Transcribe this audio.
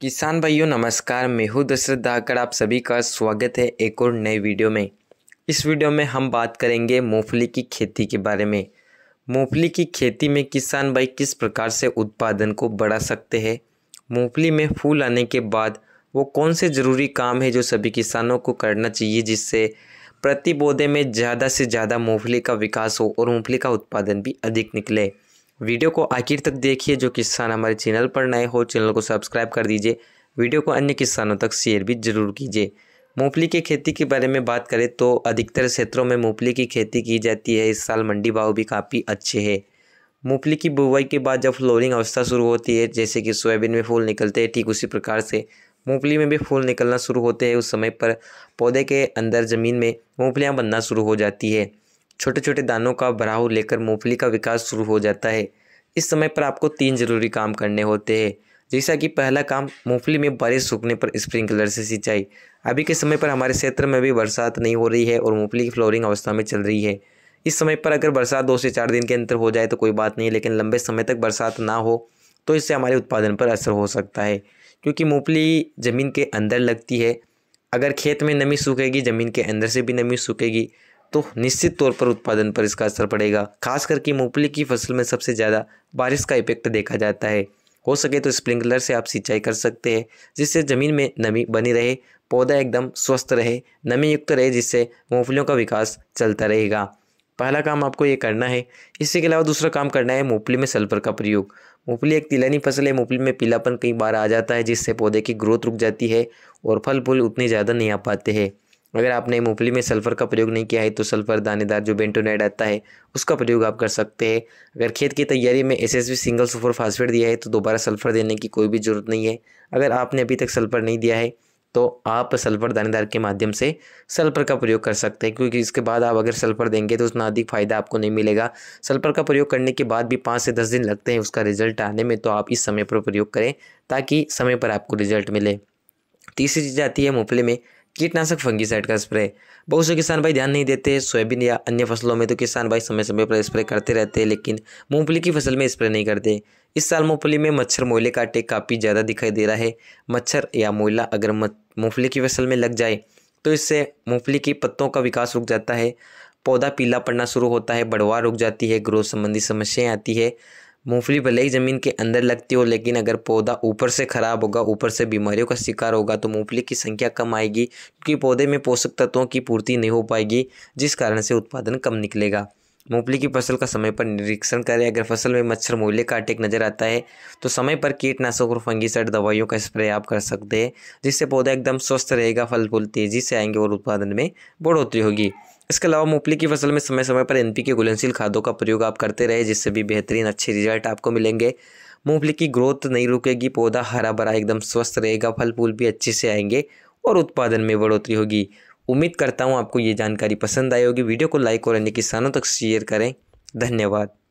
किसान भाइयों नमस्कार मैं हूँ दशरथ धाकर आप सभी का स्वागत है एक और नए वीडियो में इस वीडियो में हम बात करेंगे मूंगफली की खेती के बारे में मूंगफली की खेती में किसान भाई किस प्रकार से उत्पादन को बढ़ा सकते हैं मूंगफली में फूल आने के बाद वो कौन से ज़रूरी काम है जो सभी किसानों को करना चाहिए जिससे प्रति पौधे में ज़्यादा से ज़्यादा मूंगफली का विकास हो और मूँगफली का उत्पादन भी अधिक निकले वीडियो को आखिर तक देखिए जो किसान हमारे चैनल पर नए हो चैनल को सब्सक्राइब कर दीजिए वीडियो को अन्य किसानों तक शेयर भी जरूर कीजिए मूंगफली की खेती के बारे में बात करें तो अधिकतर क्षेत्रों में मूंगफली की खेती की जाती है इस साल मंडी भाव भी काफ़ी अच्छे है मूंगफली की बुवाई के बाद जब फ्लोरिंग अवस्था शुरू होती है जैसे कि सोयाबीन में फूल निकलते हैं ठीक उसी प्रकार से मूंगफली में भी फूल निकलना शुरू होते हैं उस समय पर पौधे के अंदर ज़मीन में मूंगफलियाँ बनना शुरू हो जाती है छोटे छोटे दानों का बढ़ाव लेकर मूंगफली का विकास शुरू हो जाता है इस समय पर आपको तीन जरूरी काम करने होते हैं जैसा कि पहला काम मूंगफली में बारिश सूखने पर स्प्रिंकलर से सिंचाई अभी के समय पर हमारे क्षेत्र में भी बरसात नहीं हो रही है और मूंगफली की फ्लोरिंग अवस्था में चल रही है इस समय पर अगर बरसात दो से चार दिन के अंतर हो जाए तो कोई बात नहीं लेकिन लंबे समय तक बरसात ना हो तो इससे हमारे उत्पादन पर असर हो सकता है क्योंकि मूंगफली ज़मीन के अंदर लगती है अगर खेत में नमी सूखेगी ज़मीन के अंदर से भी नमी सूखेगी तो निश्चित तौर पर उत्पादन पर इसका असर पड़ेगा खास करके मूंगफली की फसल में सबसे ज़्यादा बारिश का इफेक्ट देखा जाता है हो सके तो स्प्रिंकलर से आप सिंचाई कर सकते हैं जिससे ज़मीन में नमी बनी रहे पौधा एकदम स्वस्थ रहे नमी युक्त रहे जिससे मूँगफलियों का विकास चलता रहेगा पहला काम आपको ये करना है इसके अलावा दूसरा काम करना है मूंगफली में सल्फर का प्रयोग मूंगफली एक तिलानी फसल है मूंगफली में पीलापन कई बार आ जाता है जिससे पौधे की ग्रोथ रुक जाती है और फल फूल उतने ज़्यादा नहीं आ पाते हैं अगर आपने मूंगफली में सल्फ़र का प्रयोग नहीं किया है तो सल्फ़र दानेदार जो बेंटोनाइड आता है उसका प्रयोग आप कर सकते हैं अगर खेत की तैयारी में एसएसबी सिंगल सुपर फास्फेट दिया है तो दोबारा सल्फ़र देने की कोई भी ज़रूरत नहीं है अगर आपने अभी तक सल्फ़र नहीं दिया है तो आप सल्फ़र दानेदार के माध्यम से सल्फ़र का प्रयोग कर सकते हैं क्योंकि इसके बाद आप अगर सल्फ़र देंगे तो उतना अधिक फ़ायदा आपको नहीं मिलेगा सल्फ़र का प्रयोग करने के बाद भी पाँच से दस दिन लगते हैं उसका रिजल्ट आने में तो आप इस समय पर प्रयोग करें ताकि समय पर आपको रिजल्ट मिले तीसरी चीज़ आती है मूंगफली में कीटनाशक फंगीसाइड का स्प्रे बहुत से किसान भाई ध्यान नहीं देते सोयाबीन या अन्य फसलों में तो किसान भाई समय समय पर स्प्रे करते रहते हैं लेकिन मूंगफली की फसल में स्प्रे नहीं करते इस साल मूंगफली में मच्छर मोयले का अटैक काफ़ी ज़्यादा दिखाई दे रहा है मच्छर या मोयला अगर मूंगफली की फसल में लग जाए तो इससे मूँगफली के पत्तों का विकास रुक जाता है पौधा पीला पड़ना शुरू होता है बढ़वा रुक जाती है ग्रोथ संबंधी समस्याएँ आती है मूंगफली भले ही ज़मीन के अंदर लगती हो लेकिन अगर पौधा ऊपर से ख़राब होगा ऊपर से बीमारियों का शिकार होगा तो मूंगफली की संख्या कम आएगी क्योंकि पौधे में पोषक तत्वों की पूर्ति नहीं हो पाएगी जिस कारण से उत्पादन कम निकलेगा मूंगफली की फसल का समय पर निरीक्षण करें अगर फसल में मच्छर मूल्य का अटैक नज़र आता है तो समय पर कीटनाशक और फंगीसाइड दवाइयों का स्प्रे आप कर सकते हैं जिससे पौधा एकदम स्वस्थ रहेगा फल फूल तेज़ी से आएंगे और उत्पादन में बढ़ोतरी होगी इसके अलावा मूंगफली की फसल में समय समय पर एन के घुलनशील खादों का प्रयोग आप करते रहे जिससे भी बेहतरीन अच्छे रिजल्ट आपको मिलेंगे मूंगफली की ग्रोथ नहीं रुकेगी पौधा हरा भरा एकदम स्वस्थ रहेगा फल फूल भी अच्छे से आएंगे और उत्पादन में बढ़ोतरी होगी उम्मीद करता हूँ आपको ये जानकारी पसंद आई होगी वीडियो को लाइक और अन्य किसानों तक शेयर करें धन्यवाद